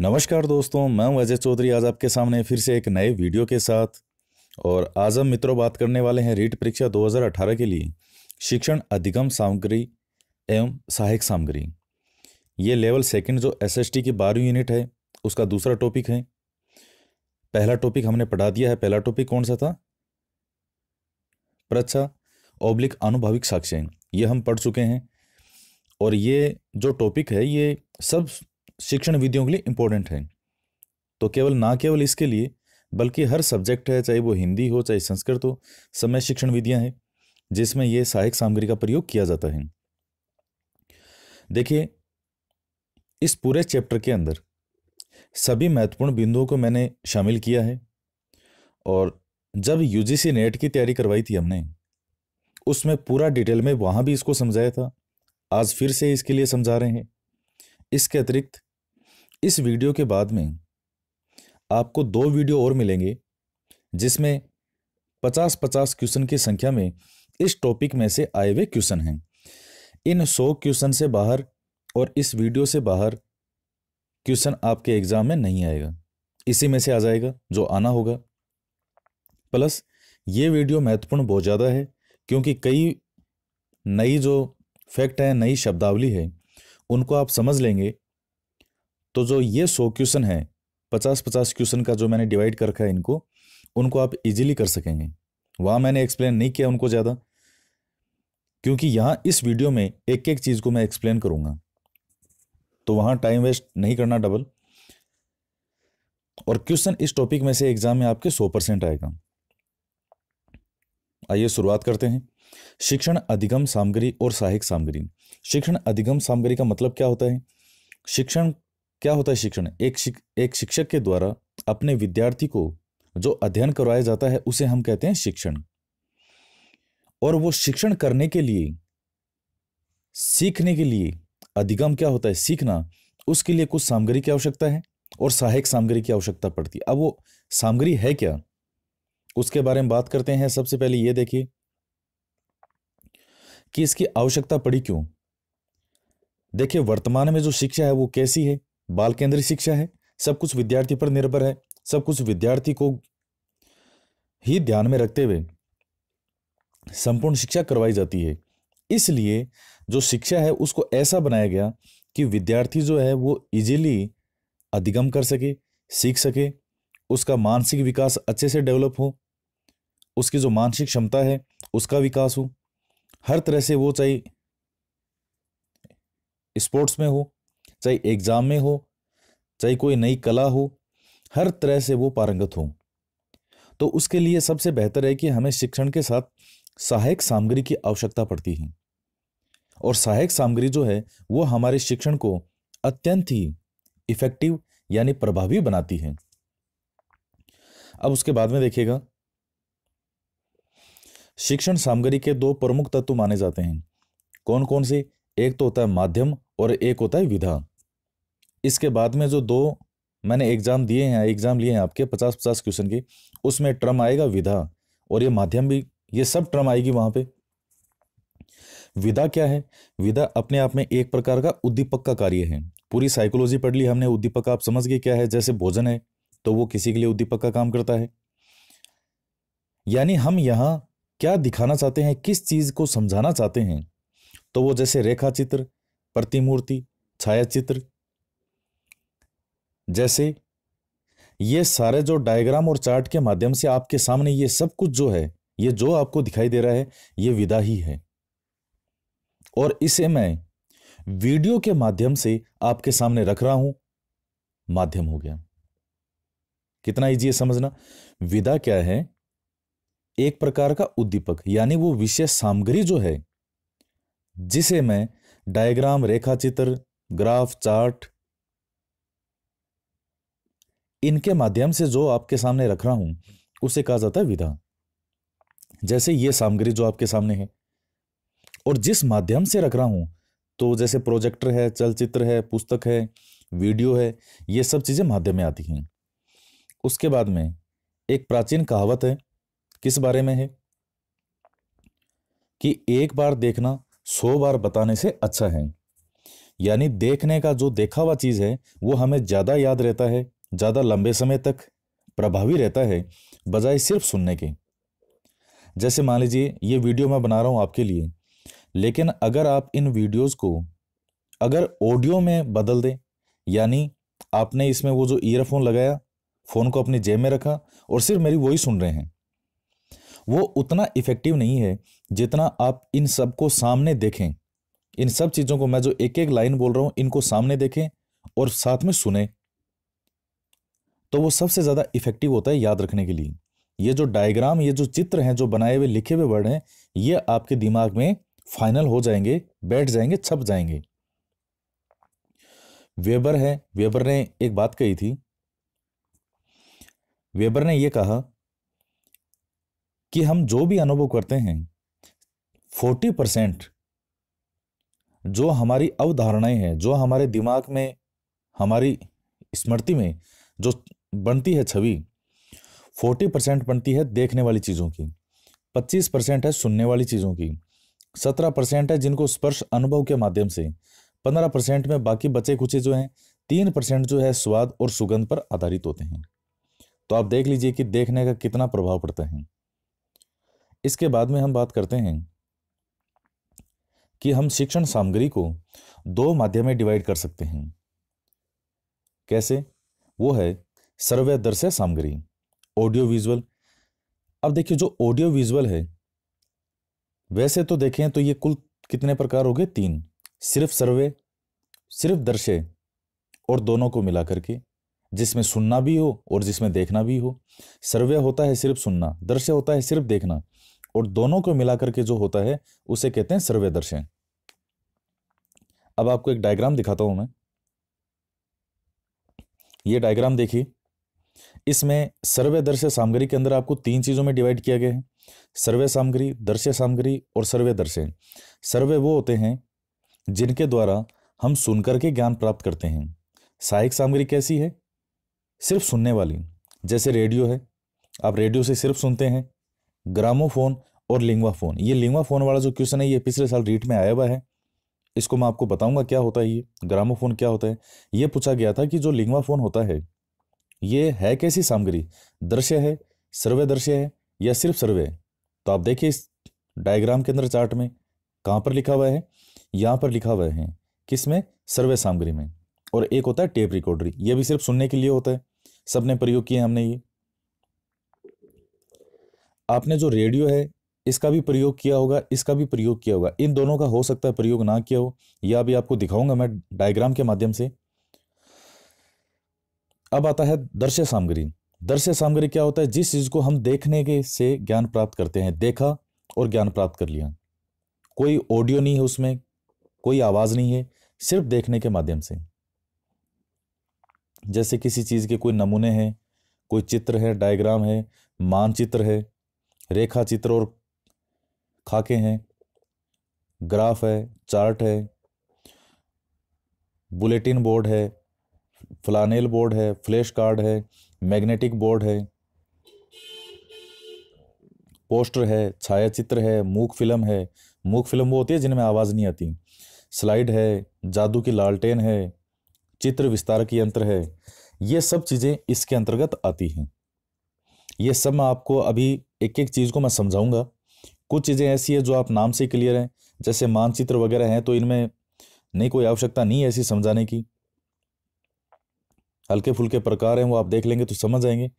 नमस्कार दोस्तों मैं हूं अजय चौधरी आज आपके सामने फिर से एक नए वीडियो के साथ और आज हम मित्रों बात करने वाले हैं रीट परीक्षा 2018 के लिए शिक्षण अधिगम सामग्री एवं सहायक सामग्री ये लेवल सेकंड जो एसएसटी की बारहवीं यूनिट है उसका दूसरा टॉपिक है पहला टॉपिक हमने पढ़ा दिया है पहला टॉपिक कौन सा था प्रच्छा ओब्लिक अनुभविक साक्ष्य ये हम पढ़ चुके हैं और ये जो टॉपिक है ये सब शिक्षण विधियों के लिए इम्पोर्टेंट है तो केवल ना केवल इसके लिए बल्कि हर सब्जेक्ट है चाहे वो हिंदी हो चाहे संस्कृत हो सब शिक्षण विधियाँ हैं जिसमें ये सहायक सामग्री का प्रयोग किया जाता है देखिए इस पूरे चैप्टर के अंदर सभी महत्वपूर्ण बिंदुओं को मैंने शामिल किया है और जब यूजीसी नेट की तैयारी करवाई थी हमने उसमें पूरा डिटेल में वहाँ भी इसको समझाया था आज फिर से इसके लिए समझा रहे हैं इसके अतिरिक्त इस वीडियो के बाद में आपको दो वीडियो और मिलेंगे जिसमें पचास पचास क्वेश्चन की संख्या में इस टॉपिक में से आए हुए क्वेश्चन हैं इन सौ क्वेश्चन से बाहर और इस वीडियो से बाहर क्वेश्चन आपके एग्ज़ाम में नहीं आएगा इसी में से आ जाएगा जो आना होगा प्लस ये वीडियो महत्वपूर्ण बहुत ज़्यादा है क्योंकि कई नई जो फैक्ट हैं नई शब्दावली है उनको आप समझ लेंगे तो जो ये सौ क्वेश्चन है पचास पचास क्वेश्चन का जो मैंने डिवाइड कर रखा है इनको उनको आप इजीली कर सकेंगे वहाँ मैंने एक्सप्लेन नहीं किया उनको ज़्यादा क्योंकि यहाँ इस वीडियो में एक एक चीज़ को मैं एक्सप्लेन करूँगा तो वहाँ टाइम वेस्ट नहीं करना डबल और क्वेश्चन इस टॉपिक में से एग्जाम में आपके सौ परसेंट आएगा आइए शुरुआत करते हैं शिक्षण अधिगम सामग्री और सहायक सामग्री शिक्षण अधिगम सामग्री का मतलब क्या होता है शिक्षण क्या होता है शिक्षण एक शिक, एक शिक्षक के द्वारा अपने विद्यार्थी को जो अध्ययन करवाया जाता है उसे हम कहते हैं शिक्षण और वो शिक्षण करने के लिए सीखने के लिए अधिगम क्या होता है सीखना उसके लिए कुछ सामग्री की आवश्यकता है और सहायक सामग्री की आवश्यकता पड़ती है अब वो सामग्री है क्या उसके बारे में बात करते हैं सबसे पहले ये देखिए कि इसकी आवश्यकता पड़ी क्यों देखिए वर्तमान में जो शिक्षा है वो कैसी है बाल केंद्रीय शिक्षा है सब कुछ विद्यार्थी पर निर्भर है सब कुछ विद्यार्थी को ही ध्यान में रखते हुए संपूर्ण शिक्षा करवाई जाती है इसलिए जो शिक्षा है उसको ऐसा बनाया गया कि विद्यार्थी जो है वो इजीली अधिगम कर सके सीख सके उसका मानसिक विकास अच्छे से डेवलप हो उसकी जो मानसिक क्षमता है उसका विकास हो हर तरह से वो चाहे स्पोर्ट्स में हो चाहे एग्ज़ाम में हो चाहे कोई नई कला हो हर तरह से वो पारंगत हो तो उसके लिए सबसे बेहतर है कि हमें शिक्षण के साथ सहायक सामग्री की आवश्यकता पड़ती है और सहायक सामग्री जो है वो हमारे शिक्षण को अत्यंत ही इफेक्टिव यानी प्रभावी बनाती है अब उसके बाद में देखिएगा शिक्षण सामग्री के दो प्रमुख तत्व माने जाते हैं कौन कौन से एक तो होता है माध्यम और एक होता है विधा इसके बाद में जो दो मैंने एग्ज़ाम दिए हैं एग्ज़ाम लिए हैं आपके पचास पचास क्वेश्चन के उसमें ट्रम आएगा विधा और ये माध्यम भी ये सब ट्रम आएगी वहां पे विधा क्या है विधा अपने आप में एक प्रकार का उद्दीपक का कार्य है पूरी साइकोलॉजी पढ़ ली हमने उद्दीपक आप समझ गए क्या है जैसे भोजन है तो वो किसी के लिए उद्दीपक का काम करता है यानी हम यहाँ क्या दिखाना चाहते हैं किस चीज़ को समझाना चाहते हैं तो वो जैसे रेखा चित्र प्रतिमूर्ति छाया चित्र जैसे ये सारे जो डायग्राम और चार्ट के माध्यम से आपके सामने ये सब कुछ जो है ये जो आपको दिखाई दे रहा है ये विदा ही है और इसे मैं वीडियो के माध्यम से आपके सामने रख रहा हूं माध्यम हो गया कितना ईजी है समझना विदा क्या है एक प्रकार का उद्दीपक यानी वो विषय सामग्री जो है जिसे मैं डायग्राम रेखा चित्र ग्राफ चार्ट इनके माध्यम से जो आपके सामने रख रहा हूं उसे कहा जाता है विधा जैसे ये सामग्री जो आपके सामने है और जिस माध्यम से रख रहा हूं तो जैसे प्रोजेक्टर है चलचित्र है पुस्तक है वीडियो है ये सब चीज़ें माध्यम में आती हैं उसके बाद में एक प्राचीन कहावत है किस बारे में है कि एक बार देखना सौ बार बताने से अच्छा है यानी देखने का जो देखा हुआ चीज़ है वो हमें ज़्यादा याद रहता है ज़्यादा लंबे समय तक प्रभावी रहता है बजाय सिर्फ सुनने के जैसे मान लीजिए ये वीडियो मैं बना रहा हूँ आपके लिए लेकिन अगर आप इन वीडियोस को अगर ऑडियो में बदल दें यानी आपने इसमें वो जो ईयरफोन लगाया फ़ोन को अपनी जेब में रखा और सिर्फ मेरी वही सुन रहे हैं वो उतना इफ़ेक्टिव नहीं है जितना आप इन सब को सामने देखें इन सब चीज़ों को मैं जो एक एक लाइन बोल रहा हूँ इनको सामने देखें और साथ में सुने तो वो सबसे ज़्यादा इफेक्टिव होता है याद रखने के लिए ये जो डायग्राम ये जो चित्र हैं जो बनाए हुए लिखे हुए वर्ड हैं ये आपके दिमाग में फाइनल हो जाएंगे बैठ जाएंगे छप जाएंगे वेबर है वेबर ने एक बात कही थी वेबर ने यह कहा कि हम जो भी अनुभव करते हैं फोर्टी परसेंट जो हमारी अवधारणाएं हैं जो हमारे दिमाग में हमारी स्मृति में जो बनती है छवि फोर्टी परसेंट बनती है देखने वाली चीज़ों की पच्चीस परसेंट है सुनने वाली चीज़ों की सत्रह परसेंट है जिनको स्पर्श अनुभव के माध्यम से पंद्रह परसेंट में बाकी बचे कुचे जो हैं तीन परसेंट जो है स्वाद और सुगंध पर आधारित होते हैं तो आप देख लीजिए कि देखने का कितना प्रभाव पड़ता है इसके बाद में हम बात करते हैं कि हम शिक्षण सामग्री को दो माध्यम में डिवाइड कर सकते हैं कैसे वो है सर्वे सामग्री ऑडियो विजुअल अब देखिए जो ऑडियो विजुअल है वैसे तो देखें तो ये कुल कितने प्रकार हो गए तीन सिर्फ सर्वे सिर्फ दर्शे और दोनों को मिला करके जिसमें सुनना भी हो और जिसमें देखना भी हो सर्वे होता है सिर्फ सुनना दृश्य होता है सिर्फ देखना और दोनों को मिला करके जो होता है उसे कहते हैं सर्वे दर्शे अब आपको एक डायग्राम दिखाता हूं मैं ये डायग्राम देखिए इसमें सर्वे दृश्य सामग्री के अंदर आपको तीन चीज़ों में डिवाइड किया गया है सर्वे सामग्री दृश्य सामग्री और सर्वे दृश्य सर्वे वो होते हैं जिनके द्वारा हम सुनकर के ज्ञान प्राप्त करते हैं सहायक सामग्री कैसी है सिर्फ सुनने वाली जैसे रेडियो है आप रेडियो से सिर्फ सुनते हैं ग्रामोफोन और लिंगवा फ़ोन ये लिंगवा फ़ोन वाला जो क्वेश्चन है ये पिछले साल रीट में आया हुआ है इसको मैं आपको बताऊंगा क्या होता है ये ग्रामोफोन क्या होता है ये पूछा गया था कि जो लिंगवा फ़ोन होता है ये है कैसी सामग्री दृश्य है सर्वे दृश्य है या सिर्फ सर्वे तो आप देखिए इस डायग्राम के अंदर चार्ट में कहाँ पर लिखा हुआ है यहाँ पर लिखा हुआ है किस में सर्वे सामग्री में और एक होता है टेप रिकॉर्डरी ये भी सिर्फ सुनने के लिए होता है सब ने प्रयोग किए हमने ये आपने जो रेडियो है इसका भी प्रयोग किया होगा इसका भी प्रयोग किया होगा इन दोनों का हो सकता है प्रयोग ना किया हो यह अभी आपको दिखाऊंगा मैं डायग्राम के माध्यम से अब आता है दर्श सामग्री दर्शय सामग्री क्या होता है जिस चीज़ को हम देखने के से ज्ञान प्राप्त करते हैं देखा और ज्ञान प्राप्त कर लिया कोई ऑडियो नहीं है उसमें कोई आवाज़ नहीं है सिर्फ देखने के माध्यम से जैसे किसी चीज़ के कोई नमूने हैं कोई चित्र है डायग्राम है मानचित्र है रेखा चित्र और खाके हैं ग्राफ है चार्ट है बुलेटिन बोर्ड है फ्लानेल बोर्ड है फ्लैश कार्ड है मैग्नेटिक बोर्ड है पोस्टर है छायाचित्र है मूक फिल्म है मूक फिल्म वो होती है जिनमें आवाज़ नहीं आती स्लाइड है जादू की लालटेन है चित्र विस्तार की यंत्र है ये सब चीज़ें इसके अंतर्गत आती हैं ये सब मैं आपको अभी एक एक चीज़ को मैं समझाऊंगा कुछ चीज़ें ऐसी है जो आप नाम से क्लियर हैं जैसे मानचित्र वगैरह हैं तो इनमें नहीं कोई आवश्यकता नहीं है ऐसी समझाने की हल्के फुल्के प्रकार हैं वो आप देख लेंगे तो समझ आएंगे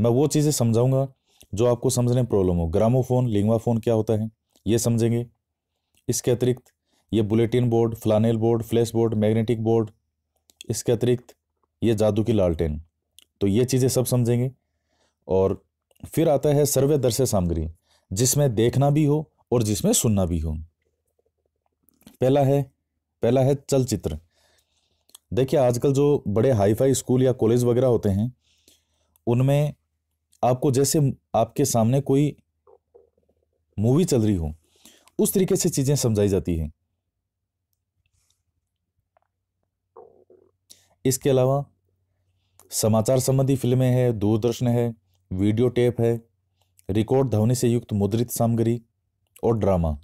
मैं वो चीज़ें समझाऊंगा जो आपको समझने में प्रॉब्लम हो ग्रामोफोन लिंगवाफोन क्या होता है ये समझेंगे इसके अतिरिक्त ये bulletin board flannel board flash board magnetic board इसके अतिरिक्त ये जादू की लालटेन तो ये चीज़ें सब समझेंगे और फिर आता है सर्वे दर्शय सामग्री जिसमें देखना भी हो और जिसमें सुनना भी हो पहला है पहला है चलचित्र देखिए आजकल जो बड़े हाईफाई स्कूल या कॉलेज वगैरह होते हैं उनमें आपको जैसे आपके सामने कोई मूवी चल रही हो उस तरीके से चीज़ें समझाई जाती हैं इसके अलावा समाचार संबंधी फिल्में हैं दूरदर्शन है वीडियो टेप है रिकॉर्ड ध्वनि से युक्त मुद्रित सामग्री और ड्रामा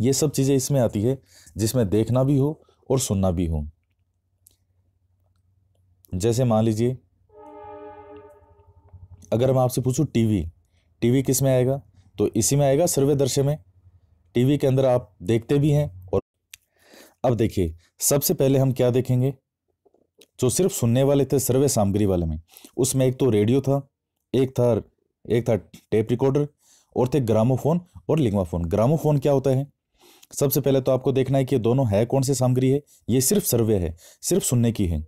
ये सब चीज़ें इसमें आती है जिसमें देखना भी हो और सुनना भी हूँ जैसे मान लीजिए अगर मैं आपसे पूछूं टीवी टीवी किस में आएगा तो इसी में आएगा सर्वे दर्शे में टीवी के अंदर आप देखते भी हैं और अब देखिए सबसे पहले हम क्या देखेंगे जो सिर्फ सुनने वाले थे सर्वे सामग्री वाले में उसमें एक तो रेडियो था एक था एक था टेप रिकॉर्डर और थे ग्रामोफोन और लिंगवाफोन ग्रामोफोन क्या होता है सबसे पहले तो आपको देखना है कि दोनों है कौन सी सामग्री है ये सिर्फ सर्वे है सिर्फ सुनने की है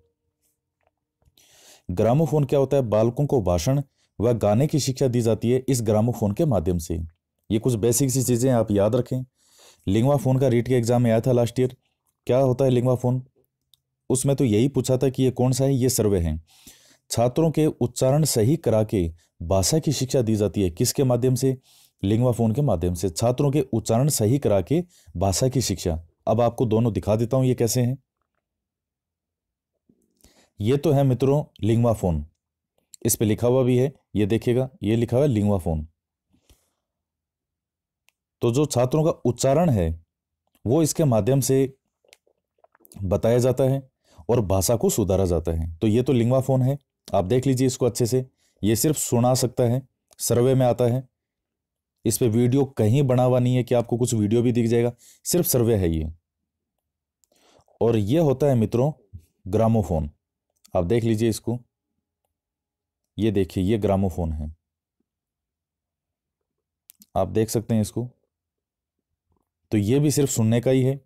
ग्रामोफोन क्या होता है बालकों को भाषण व गाने की शिक्षा दी जाती है इस ग्रामोफोन के माध्यम से ये कुछ बेसिक सी चीज़ें आप याद रखें लिंगवा फोन का रीट के एग्जाम में आया था लास्ट ईयर क्या होता है लिंगवा फोन उसमें तो यही पूछा था कि ये कौन सा है ये सर्वे है छात्रों के उच्चारण सही करा के भाषा की शिक्षा दी जाती है किसके माध्यम से लिंगवा फोन के माध्यम से छात्रों के उच्चारण सही करा के भाषा की शिक्षा अब आपको दोनों दिखा देता हूं ये कैसे हैं ये तो है मित्रों लिंगवा फोन इस पे लिखा हुआ भी है ये देखिएगा ये लिखा हुआ है लिंगवा फोन तो जो छात्रों का उच्चारण है वो इसके माध्यम से बताया जाता है और भाषा को सुधारा जाता है तो ये तो लिंगवा फोन है आप देख लीजिए इसको अच्छे से ये सिर्फ सुना सकता है सर्वे में आता है इस पर वीडियो कहीं बना हुआ नहीं है कि आपको कुछ वीडियो भी दिख जाएगा सिर्फ सर्वे है ये और ये होता है मित्रों ग्रामोफोन आप देख लीजिए इसको ये देखिए ये ग्रामोफोन है आप देख सकते हैं इसको तो ये भी सिर्फ सुनने का ही है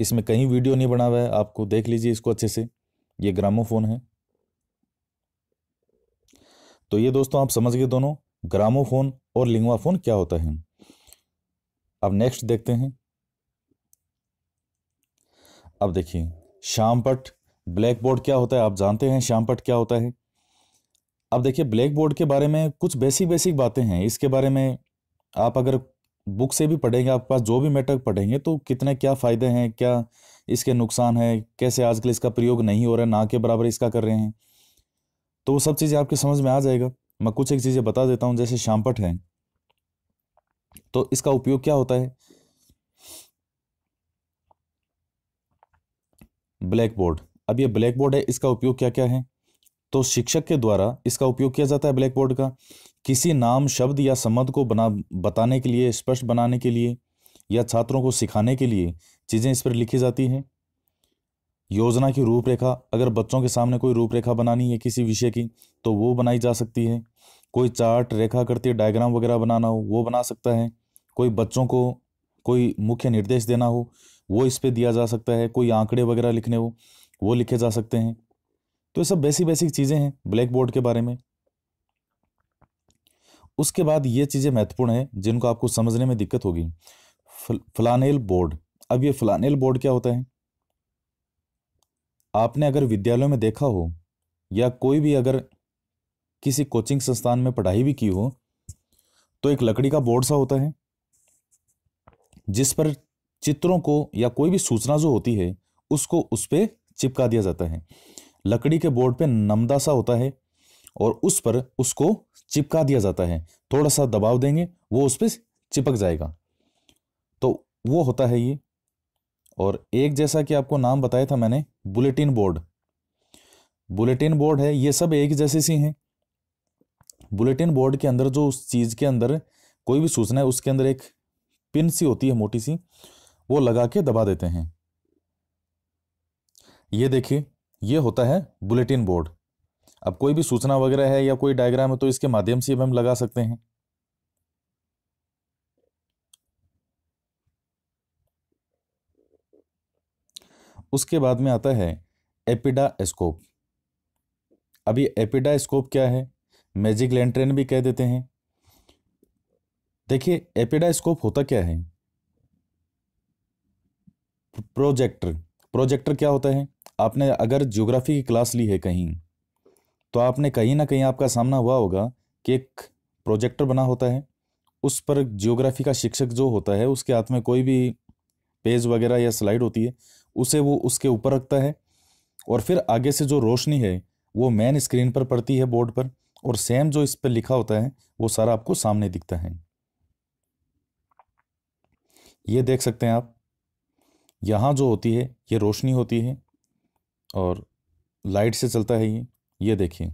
इसमें कहीं वीडियो नहीं बना हुआ है आपको देख लीजिए इसको अच्छे से ये ग्रामोफोन है तो ये दोस्तों आप समझ गए दोनों ग्रामोफोन और लिंगवा फोन क्या होता है अब नेक्स्ट देखते हैं अब देखिए श्यामपट ब्लैक बोर्ड क्या होता है आप जानते हैं श्यामपट क्या होता है अब देखिए ब्लैक बोर्ड के बारे में कुछ बेसिक बेसिक बातें हैं इसके बारे में आप अगर बुक से भी पढ़ेंगे आपके पास जो भी मैटर पढ़ेंगे तो कितने क्या फ़ायदे हैं क्या इसके नुकसान है कैसे आजकल इसका प्रयोग नहीं हो रहा है ना के बराबर इसका कर रहे हैं तो वो सब चीज़ें आपके समझ में आ जाएगा मैं कुछ एक चीज़ें बता देता हूँ जैसे शामपट है तो इसका उपयोग क्या होता है ब्लैक बोर्ड अब ये ब्लैक बोर्ड है इसका उपयोग क्या क्या है तो शिक्षक के द्वारा इसका उपयोग किया जाता है ब्लैक बोर्ड का किसी नाम शब्द या संबंध को बना बताने के लिए स्पष्ट बनाने के लिए या छात्रों को सिखाने के लिए चीज़ें इस पर लिखी जाती हैं योजना की रूपरेखा अगर बच्चों के सामने कोई रूपरेखा बनानी है किसी विषय की तो वो बनाई जा सकती है कोई चार्ट रेखा करते डायग्राम वगैरह बनाना हो वो बना सकता है कोई बच्चों को कोई मुख्य निर्देश देना हो वो इस पर दिया जा सकता है कोई आंकड़े वगैरह लिखने हो वो लिखे जा सकते हैं तो ये सब बेसिक बेसिक चीज़ें हैं ब्लैक बोर्ड के बारे में उसके बाद ये चीज़ें महत्वपूर्ण है जिनको आपको समझने में दिक्कत होगी फ्लानेल बोर्ड अब ये फ्लानेल बोर्ड क्या होता है आपने अगर विद्यालयों में देखा हो या कोई भी अगर किसी कोचिंग संस्थान में पढ़ाई भी की हो तो एक लकड़ी का बोर्ड सा होता है जिस पर चित्रों को या कोई भी सूचना जो होती है उसको उस पर चिपका दिया जाता है लकड़ी के बोर्ड पे नमदा सा होता है और उस पर उसको चिपका दिया जाता है थोड़ा सा दबाव देंगे वो उस पर चिपक जाएगा तो वो होता है ये और एक जैसा कि आपको नाम बताया था मैंने बुलेटिन बोर्ड बुलेटिन बोर्ड है ये सब एक जैसे सी हैं बुलेटिन बोर्ड के अंदर जो उस चीज़ के अंदर कोई भी सूचना है उसके अंदर एक पिन सी होती है मोटी सी वो लगा के दबा देते हैं ये देखिए ये होता है बुलेटिन बोर्ड अब कोई भी सूचना वगैरह है या कोई डायग्राम है तो इसके माध्यम से हम लगा सकते हैं उसके बाद में आता है एपिडास्कोप अभी एपिडा एपिडास्कोप क्या है मैजिक लेंट्रेन भी कह देते हैं देखिए एपिडास्कोप होता क्या है प्रोजेक्टर प्रोजेक्टर क्या होता है आपने अगर ज्योग्राफी की क्लास ली है कहीं तो आपने कहीं ना कहीं आपका सामना हुआ होगा कि एक प्रोजेक्टर बना होता है उस पर ज्योग्राफी का शिक्षक जो होता है उसके हाथ में कोई भी पेज वगैरह या स्लाइड होती है उसे वो उसके ऊपर रखता है और फिर आगे से जो रोशनी है वो मेन स्क्रीन पर पड़ती है बोर्ड पर और सेम जो इस पर लिखा होता है वो सारा आपको सामने दिखता है ये देख सकते हैं आप यहाँ जो होती है ये रोशनी होती है और लाइट से चलता है ये ये देखिए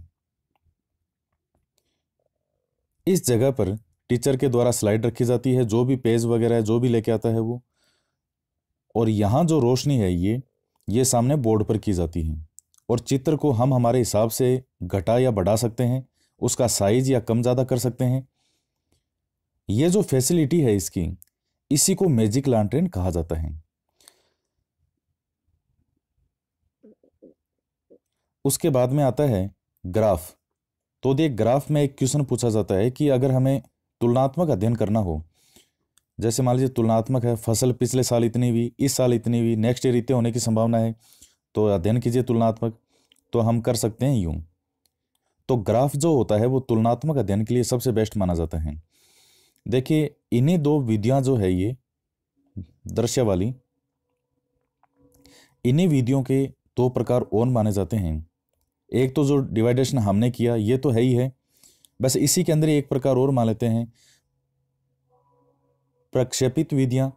इस जगह पर टीचर के द्वारा स्लाइड रखी जाती है जो भी पेज वगैरह है जो भी लेके आता है वो और यहाँ जो रोशनी है ये ये सामने बोर्ड पर की जाती है और चित्र को हम हमारे हिसाब से घटा या बढ़ा सकते हैं उसका साइज या कम ज़्यादा कर सकते हैं ये जो फैसिलिटी है इसकी इसी को मैजिक लॉन्ट्रेन कहा जाता है उसके बाद में आता है ग्राफ तो देख ग्राफ में एक क्वेश्चन पूछा जाता है कि अगर हमें तुलनात्मक अध्ययन करना हो जैसे मान लीजिए तुलनात्मक है फसल पिछले साल इतनी हुई इस साल इतनी हुई नेक्स्ट ईयर इतने होने की संभावना है तो अध्ययन कीजिए तुलनात्मक तो हम कर सकते हैं यूं तो ग्राफ जो होता है वो तुलनात्मक अध्ययन के लिए सबसे बेस्ट माना जाता है देखिए इन्हीं दो विधियां जो है ये दृश्य वाली इन्हीं विधियों के दो प्रकार ओन माने जाते हैं एक तो जो डिवाइडेशन हमने किया ये तो है ही है बस इसी के अंदर एक प्रकार और मान लेते हैं प्रक्षेपित विधियां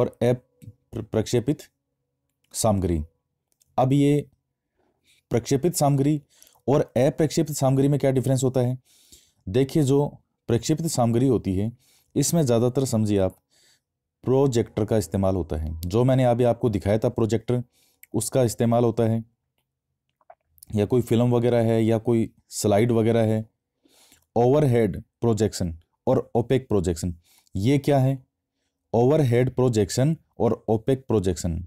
और एप प्रक्षेपित सामग्री अब ये प्रक्षेपित सामग्री और अप्रक्षिप्त सामग्री में क्या डिफरेंस होता है देखिए जो प्रक्षिप्त सामग्री होती है इसमें ज़्यादातर समझिए आप प्रोजेक्टर का इस्तेमाल होता है जो मैंने अभी आपको दिखाया था प्रोजेक्टर उसका इस्तेमाल होता है या कोई फिल्म वगैरह है या कोई स्लाइड वगैरह है ओवरहेड प्रोजेक्शन और ओपेक प्रोजेक्शन ये क्या है ओवरहेड प्रोजेक्शन और ओपेक प्रोजेक्शन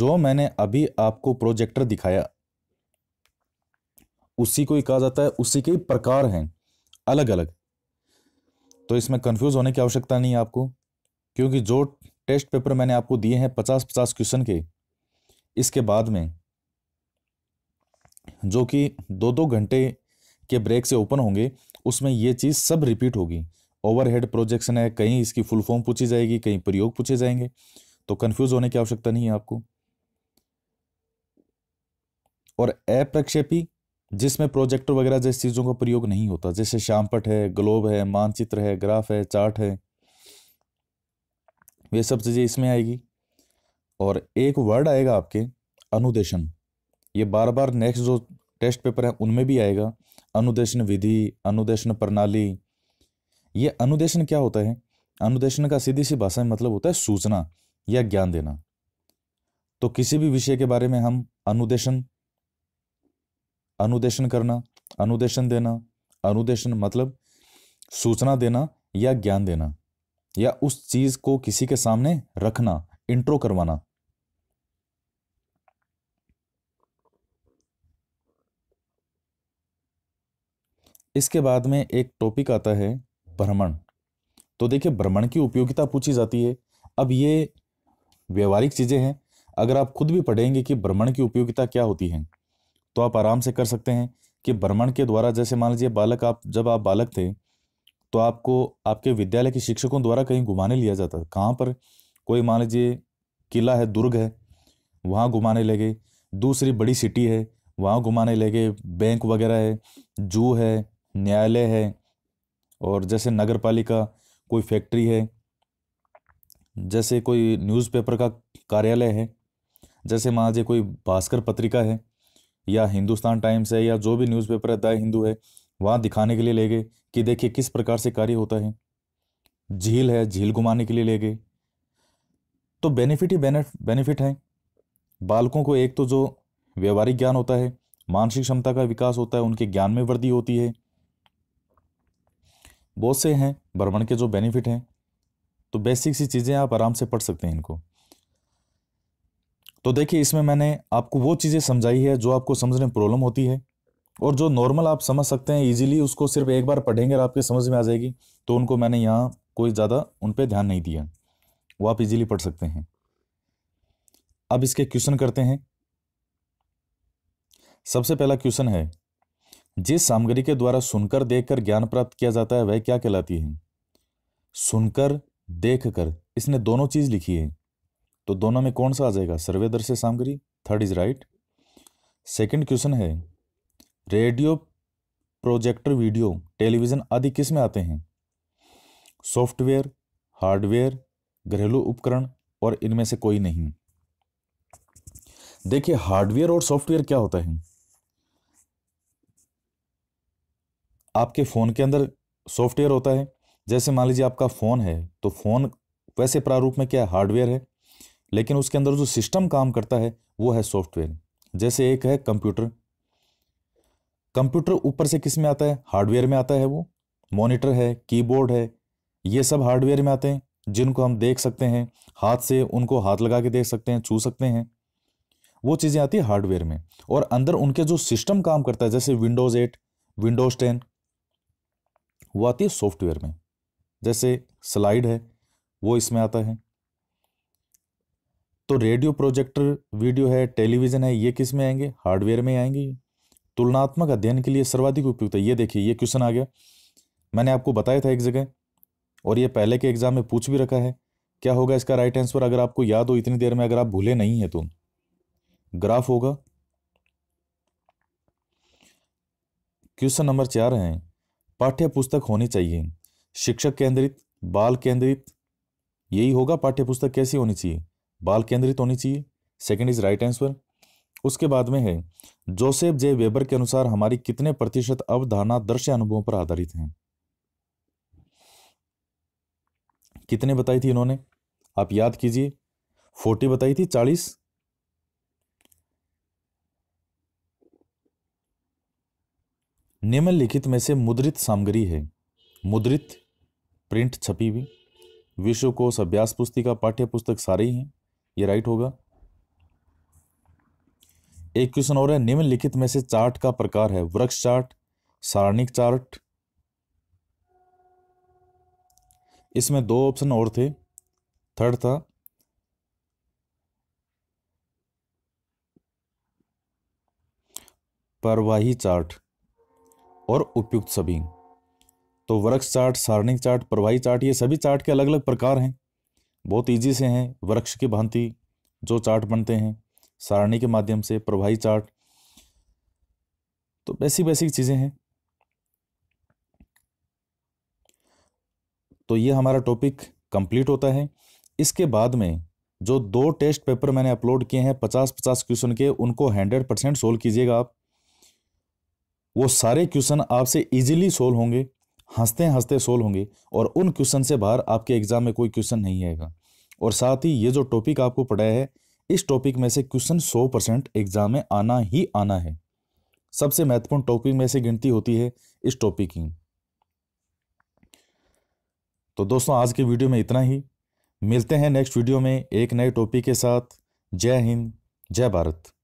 जो मैंने अभी आपको प्रोजेक्टर दिखाया उसी को ही कहा जाता है उसी के प्रकार हैं अलग अलग तो इसमें कंफ्यूज होने की आवश्यकता नहीं है आपको क्योंकि जो टेस्ट पेपर मैंने आपको दिए हैं पचास पचास क्वेश्चन के इसके बाद में जो कि दो दो घंटे के ब्रेक से ओपन होंगे उसमें ये चीज़ सब रिपीट होगी ओवरहेड प्रोजेक्शन है कहीं इसकी फुल फॉर्म पूछी जाएगी कहीं प्रयोग पूछे जाएंगे तो कन्फ्यूज होने की आवश्यकता नहीं है आपको और अप्रक्षेपी जिसमें प्रोजेक्टर वगैरह जैसी चीज़ों का प्रयोग नहीं होता जैसे श्यामपट है ग्लोब है मानचित्र है ग्राफ है चार्ट है ये सब चीज़ें इसमें आएगी और एक वर्ड आएगा आपके अनुदेशन ये बार बार नेक्स्ट जो टेस्ट पेपर है उनमें भी आएगा अनुदेशन विधि अनुदेशन प्रणाली ये अनुदेशन क्या होता है अनुदेशन का सीधी सी भाषा में मतलब होता है सूचना या ज्ञान देना तो किसी भी विषय के बारे में हम अनुदेशन अनुदेशन करना अनुदेशन देना अनुदेशन मतलब सूचना देना या ज्ञान देना या उस चीज को किसी के सामने रखना इंट्रो करवाना इसके बाद में एक टॉपिक आता है भ्रमण तो देखिए भ्रमण की उपयोगिता पूछी जाती है अब ये व्यवहारिक चीज़ें हैं अगर आप खुद भी पढ़ेंगे कि भ्रमण की उपयोगिता क्या होती है तो आप आराम से कर सकते हैं कि भ्रमण के द्वारा जैसे मान लीजिए बालक आप जब आप बालक थे तो आपको आपके विद्यालय के शिक्षकों द्वारा कहीं घुमाने लिया जाता था कहाँ पर कोई मान लीजिए किला है दुर्ग है वहाँ घुमाने लगे दूसरी बड़ी सिटी है वहाँ घुमाने लगे बैंक वगैरह है जू है न्यायालय है और जैसे नगर पालिका कोई फैक्ट्री है जैसे कोई न्यूज़पेपर का कार्यालय है जैसे मान लीजिए कोई भास्कर पत्रिका है या हिंदुस्तान टाइम्स है या जो भी न्यूज़पेपर है द हिंदू है वहाँ दिखाने के लिए ले गए कि देखिए किस प्रकार से कार्य होता है झील है झील घुमाने के लिए ले गए तो बेनिफिट ही बेनिफिट हैं बालकों को एक तो जो व्यवहारिक ज्ञान होता है मानसिक क्षमता का विकास होता है उनके ज्ञान में वृद्धि होती है बहुत से हैं भ्रमण के जो बेनिफिट हैं तो बेसिक सी चीज़ें आप आराम से पढ़ सकते हैं इनको तो देखिए इसमें मैंने आपको वो चीज़ें समझाई है जो आपको समझने में प्रॉब्लम होती है और जो नॉर्मल आप समझ सकते हैं इजीली उसको सिर्फ एक बार पढ़ेंगे और आपके समझ में आ जाएगी तो उनको मैंने यहाँ कोई ज़्यादा उन पर ध्यान नहीं दिया वो आप इजीली पढ़ सकते हैं अब इसके क्वेश्चन करते हैं सबसे पहला क्वेश्चन है जिस सामग्री के द्वारा सुनकर देखकर ज्ञान प्राप्त किया जाता है वह क्या कहलाती है सुनकर देखकर इसने दोनों चीज़ लिखी है तो दोनों में कौन सा आ जाएगा सर्वेदर से सामग्री third is right second question है रेडियो प्रोजेक्टर वीडियो टेलीविज़न आदि किस में आते हैं सॉफ्टवेयर हार्डवेयर घरेलू उपकरण और इनमें से कोई नहीं देखिए हार्डवेयर और सॉफ्टवेयर क्या होता है आपके फ़ोन के अंदर सॉफ्टवेयर होता है जैसे मान लीजिए आपका फ़ोन है तो फ़ोन वैसे प्रारूप में क्या हार्डवेयर है लेकिन उसके अंदर जो सिस्टम काम करता है वो है सॉफ्टवेयर जैसे एक है कंप्यूटर कंप्यूटर ऊपर से किस में आता है हार्डवेयर में आता है वो मॉनिटर है कीबोर्ड है ये सब हार्डवेयर में आते हैं जिनको हम देख सकते हैं हाथ से उनको हाथ लगा के देख सकते हैं छू सकते हैं वो चीज़ें आती है हार्डवेयर में और अंदर उनके जो सिस्टम काम करता है जैसे विंडोज़ एट विंडोज़ टेन वो आती है सॉफ्टवेयर में जैसे स्लाइड है वो इसमें आता है तो रेडियो प्रोजेक्टर वीडियो है टेलीविज़न है ये किस में आएंगे हार्डवेयर में आएंगे तुलनात्मक अध्ययन के लिए सर्वाधिक उपयुक्त है ये देखिए ये क्वेश्चन आ गया मैंने आपको बताया था एक जगह और ये पहले के एग्जाम में पूछ भी रखा है क्या होगा इसका राइट आंसर अगर आपको याद हो इतनी देर में अगर आप भूले नहीं है तो ग्राफ होगा क्वेश्चन नंबर चार है पाठ्य पुस्तक होनी चाहिए शिक्षक केंद्रित बाल केंद्रित यही होगा पाठ्य पुस्तक कैसी होनी चाहिए बाल केंद्रित होनी चाहिए सेकेंड इज राइट आंसर उसके बाद में है जोसेफ जे वेबर के अनुसार हमारी कितने प्रतिशत अवधारणा दृश्य अनुभवों पर आधारित हैं कितने बताई थी इन्होंने आप याद कीजिए फोर्टी बताई थी चालीस निम्नलिखित में से मुद्रित सामग्री है मुद्रित प्रिंट छपी हुई विश्वकोश अभ्यास पुस्तिका पाठ्य पुस्तक ही हैं ये राइट होगा एक क्वेश्चन और है निम्नलिखित में से चार्ट का प्रकार है वृक्ष चार्ट सारणिक चार्ट इसमें दो ऑप्शन और थे थर्ड था परवाही चार्ट और उपयुक्त सभी तो वृक्ष चार्ट सारणिक चार्ट प्रवाही चार्ट ये सभी चार्ट के अलग अलग प्रकार हैं बहुत ईजी से हैं वृक्ष की भांति जो चार्ट बनते हैं सारणी के माध्यम से प्रभाई चार्ट तो बेसिक बेसिक चीज़ें हैं तो ये हमारा टॉपिक कंप्लीट होता है इसके बाद में जो दो टेस्ट पेपर मैंने अपलोड किए हैं पचास पचास क्वेश्चन के उनको हंड्रेड परसेंट सोल्व कीजिएगा आप वो सारे क्वेश्चन आपसे इजीली सोल्व होंगे हंसते हंसते सोल्व होंगे और उन क्वेश्चन से बाहर आपके एग्जाम में कोई क्वेश्चन नहीं आएगा और साथ ही ये जो टॉपिक आपको पढ़ाया है इस टॉपिक में से क्वेश्चन सौ परसेंट एग्जाम में आना ही आना है सबसे महत्वपूर्ण टॉपिक में से गिनती होती है इस टॉपिक की तो दोस्तों आज के वीडियो में इतना ही मिलते हैं नेक्स्ट वीडियो में एक नए टॉपिक के साथ जय हिंद जय भारत